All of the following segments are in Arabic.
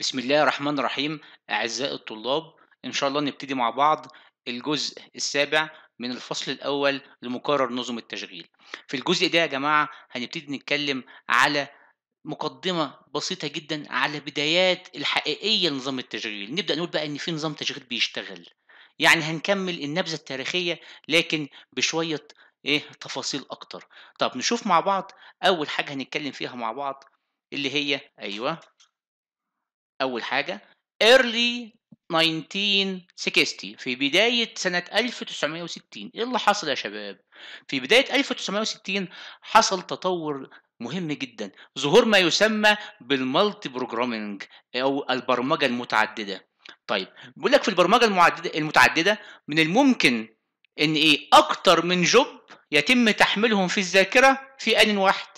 بسم الله الرحمن الرحيم أعزائي الطلاب إن شاء الله نبتدي مع بعض الجزء السابع من الفصل الأول لمقرر نظم التشغيل في الجزء ده يا جماعة هنبتدي نتكلم على مقدمة بسيطة جدا على بدايات الحقيقية لنظام التشغيل نبدأ نقول بقى إن في نظام تشغيل بيشتغل يعني هنكمل النبذة التاريخية لكن بشوية إيه تفاصيل أكتر طب نشوف مع بعض أول حاجة هنتكلم فيها مع بعض اللي هي أيوه اول حاجه early 1960 في بداية سنة 1960 إيه اللي حصل يا شباب؟ في بداية 1960 حصل تطور مهم جدا ظهور ما يسمى بالمالتي بروجرامينج أو البرمجة المتعددة طيب بيقول لك في البرمجة المعددة المتعددة من الممكن إن إيه أكتر من جوب يتم تحميلهم في الذاكرة في آن واحد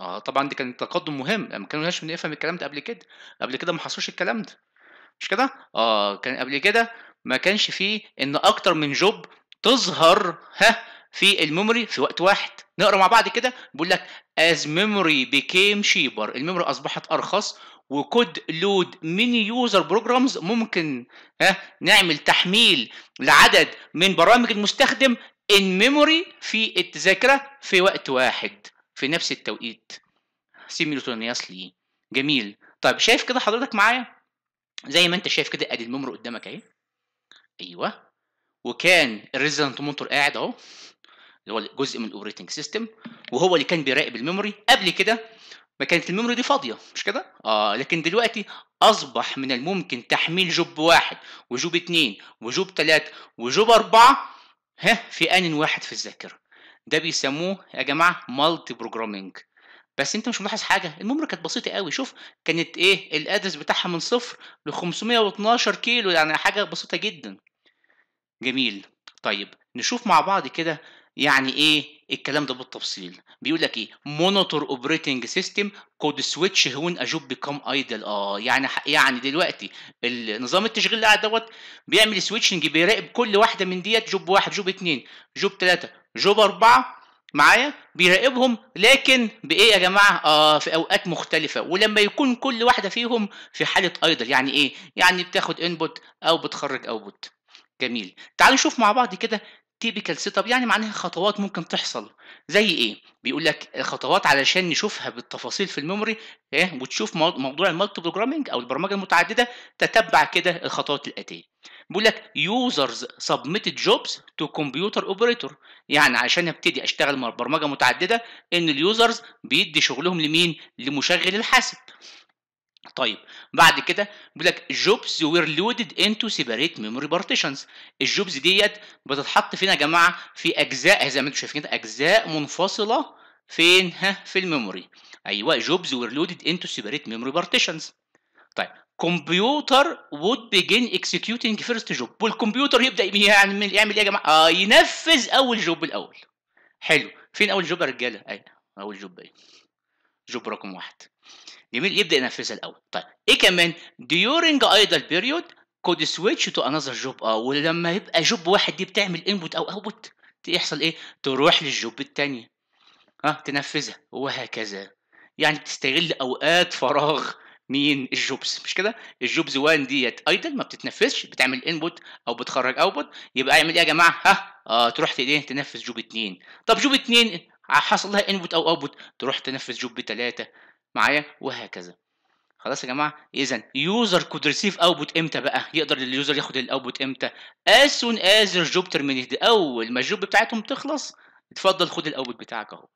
آه طبعًا دي كانت تقدُّم مهم، يعني ما كانوش بنفهم الكلام ده قبل كده، قبل كده ما حصلوش الكلام ده، مش كده؟ آه، كان قبل كده ما كانش فيه إن أكتر من جوب تظهر ها في الميموري في وقت واحد، نقرا مع بعض كده بيقول لك as memory became cheaper الميموري أصبحت أرخص وكود لود many يوزر بروجرامز ممكن ها نعمل تحميل لعدد من برامج المستخدم ان ميموري في الذاكرة في وقت واحد. في نفس التوقيت سيميلتونياسلي جميل طيب شايف كده حضرتك معايا زي ما انت شايف كده ادي الميموري قدامك اهي ايوه وكان الريزنت مونتور قاعد اهو اللي هو جزء من الاوبريتنج سيستم وهو اللي كان بيراقب الميموري قبل كده ما كانت الميموري دي فاضيه مش كده اه لكن دلوقتي اصبح من الممكن تحميل جوب واحد وجوب اثنين وجوب ثلاثه وجوب اربعة ها في ان واحد في الذاكره ده بيسموه يا جماعه مالتي بروجرامنج بس انت مش ملاحظ حاجه الممر كانت بسيطه قوي شوف كانت ايه الادرس بتاعها من صفر ل 512 كيلو يعني حاجه بسيطه جدا جميل طيب نشوف مع بعض كده يعني ايه الكلام ده بالتفصيل بيقول لك ايه مونيتور اوبريتنج سيستم كود سويتش هون اجوب بكم ايدل اه يعني يعني دلوقتي النظام التشغيل اللي قاعد دوت بيعمل سويتشنج بيراقب كل واحده من ديت جوب واحد جوب اثنين جوب ثلاثه جوب أربعة معايا بيراقبهم لكن بايه يا جماعه آه في اوقات مختلفه ولما يكون كل واحده فيهم في حاله ايدل يعني ايه يعني بتاخد انبوت او بتخرج اوتبوت جميل تعالوا نشوف مع بعض كده تيبيكال سيت اب يعني معناها خطوات ممكن تحصل زي ايه بيقول لك الخطوات علشان نشوفها بالتفاصيل في الميموري ايه وتشوف موضوع المالتي بروجرامينج او البرمجه المتعدده تتبع كده الخطوات الاتيه بيقول لك يوزرز سبميتد جوبز تو كمبيوتر اوبريتور يعني عشان ابتدي اشتغل برمجه متعدده ان اليوزرز بيدي شغلهم لمين لمشغل الحاسب طيب بعد كده بيقول لك جوبز وير لودد انتو سيبريت ميموري بارتيشنز الجوبز ديت بتتحط فين يا جماعه في اجزاء زي ما انتم شايفين كده اجزاء منفصله فين ها في الميموري ايوه جوبز وير لودد انتو سيبريت ميموري بارتيشنز طيب كمبيوتر would begin executing first job والكمبيوتر يبدا يعمل يعني يعمل ايه يا جماعه؟ اه ينفذ اول جوب الاول حلو فين اول جوب يا رجاله؟ ايوه اول جوب ايه؟ جوب رقم واحد جميل يبدا ينفذها الاول طيب ايه كمان during idle period could switch to another job اه ولما يبقى جوب واحد دي بتعمل انبوت او اوتبوت يحصل ايه؟ تروح للجوب الثانيه ها تنفذها وهكذا يعني بتستغل اوقات فراغ مين الجوبز مش كده الجوبز 1 ديت ايدل ما بتتنفذش بتعمل انبوت او بتخرج اوتبوت يبقى اعمل ايه يا جماعه ها آه تروح ايه تنفذ جوب 2 طب جوب 2 آه، حصل لها انبوت او اوتبوت تروح تنفذ جوب 3 معايا وهكذا خلاص يا جماعه اذا يوزر كود ريسيف اوتبوت امتى بقى يقدر اليوزر ياخد الاوتبوت امتى اسون ازر جوب your اول ما الجوب بتاعتهم تخلص اتفضل خد الاوتبوت بتاعك اهو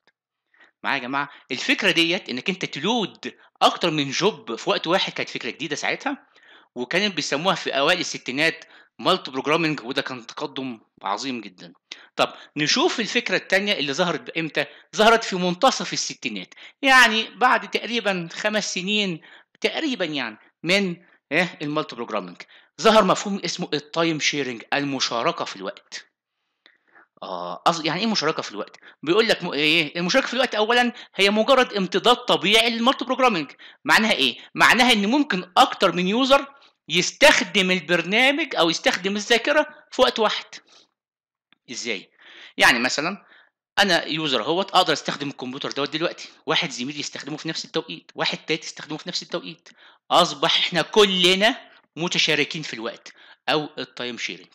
معايا يا جماعه الفكره ديت انك انت تلود اكتر من جوب في وقت واحد كانت فكره جديده ساعتها وكانوا بيسموها في اوائل الستينات مالتي بروجرامنج وده كان تقدم عظيم جدا طب نشوف الفكرة الثانيه اللي ظهرت امتى ظهرت في منتصف الستينات يعني بعد تقريبا خمس سنين تقريبا يعني من ايه المالتي بروجرامنج ظهر مفهوم اسمه التايم شيرنج المشاركة في الوقت اه يعني ايه مشاركه في الوقت بيقول لك م... ايه المشاركه في الوقت اولا هي مجرد امتداد طبيعي للمالتي بروجرامنج معناها ايه معناها ان ممكن اكتر من يوزر يستخدم البرنامج او يستخدم الذاكره في وقت واحد ازاي يعني مثلا انا يوزر اهوت اقدر استخدم الكمبيوتر دوت دلوقتي واحد زميلي يستخدمه في نفس التوقيت واحد تالت يستخدمه في نفس التوقيت اصبح احنا كلنا متشاركين في الوقت او التايم شيرنج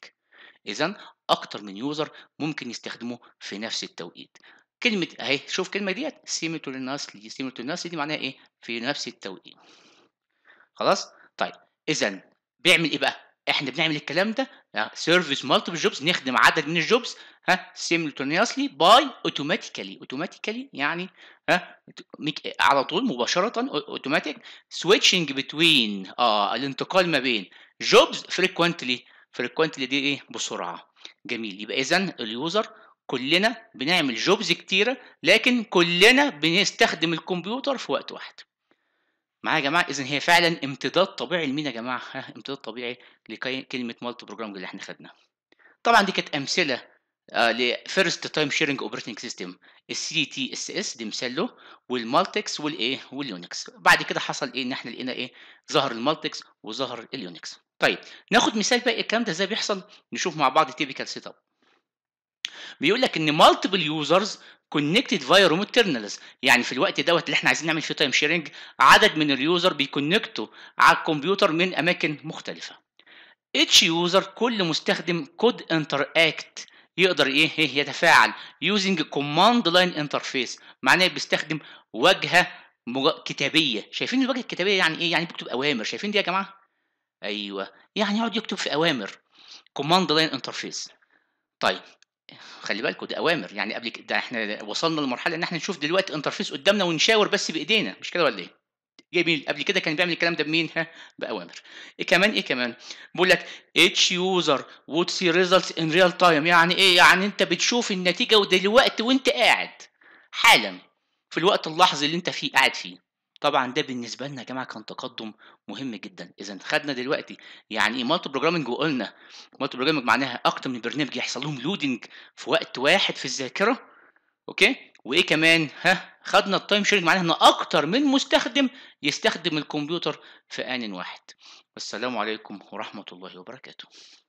اذا اكتر من يوزر ممكن يستخدمه في نفس التوقيت كلمه اهي شوف كلمه ديت سيميتو للناس دي سيميتو للناس دي معناها ايه في نفس التوقيت خلاص طيب اذا بيعمل ايه بقى احنا بنعمل الكلام ده سيرفيس مالتيبل جوبز نخدم عدد من الجوبز ها سيملتونيسلي باي اوتوماتيكالي اوتوماتيكالي يعني ها على طول مباشره اوتوماتيك سويتشنج بتوين اه الانتقال ما بين جوبز فريكوينتلي فريكوينتلي دي ايه بسرعه جميل يبقى اذا اليوزر كلنا بنعمل جوبز كتيره لكن كلنا بنستخدم الكمبيوتر في وقت واحد معايا يا جماعه اذا هي فعلا امتداد طبيعي لمين يا جماعه ها امتداد طبيعي لكلمه مالتي بروجرامنج اللي احنا خدناها طبعا دي كانت امثله لفيرست تايم شيرنج اوبريتنج سيستم السي تي اس اس دي مثال له والمالتكس والايه واليونكس بعد كده حصل ايه ان احنا لقينا ايه ظهر المالتكس وظهر اليونكس طيب ناخد مثال بقى الكلام ده ازاي بيحصل نشوف مع بعض تيبيكال سيت اب بيقول لك ان مالتيبل يوزرز كونكتد فايا روم اكترنالز يعني في الوقت دوت اللي احنا عايزين نعمل فيه تايم شيرنج عدد من اليوزر بيكونكتوا على الكمبيوتر من اماكن مختلفه اتش يوزر كل مستخدم كود انتراكت يقدر ايه, إيه، يتفاعل يوزنج كوماند لاين انترفيس معناه بيستخدم واجهه كتابيه شايفين الواجهه الكتابيه يعني ايه يعني بكتب اوامر شايفين دي يا جماعه ايوه يعني يقعد يكتب في اوامر كوماند لاين انترفيس طيب خلي بالكم دي اوامر يعني قبل كده احنا وصلنا لمرحله ان احنا نشوف دلوقتي انترفيس قدامنا ونشاور بس بايدينا مش كده ولا ايه جميل قبل كده كان بيعمل الكلام ده بمين ها باوامر إيه كمان ايه كمان بيقول لك اتش يوزر وود سي ريزلتس ان ريال تايم يعني ايه يعني انت بتشوف النتيجه ودلوقتي وانت قاعد حالا في الوقت اللحظي اللي انت فيه قاعد فيه طبعا ده بالنسبه لنا يا جماعه كان تقدم مهم جدا اذا خدنا دلوقتي يعني ايه مالتي بروجرامنج وقلنا مالتي بروجرامنج معناها اكتر من برنامج يحصل لهم لودنج في وقت واحد في الذاكره اوكي وايه كمان ها خدنا التايم شيرنج معناها ان اكتر من مستخدم يستخدم الكمبيوتر في ان واحد والسلام عليكم ورحمه الله وبركاته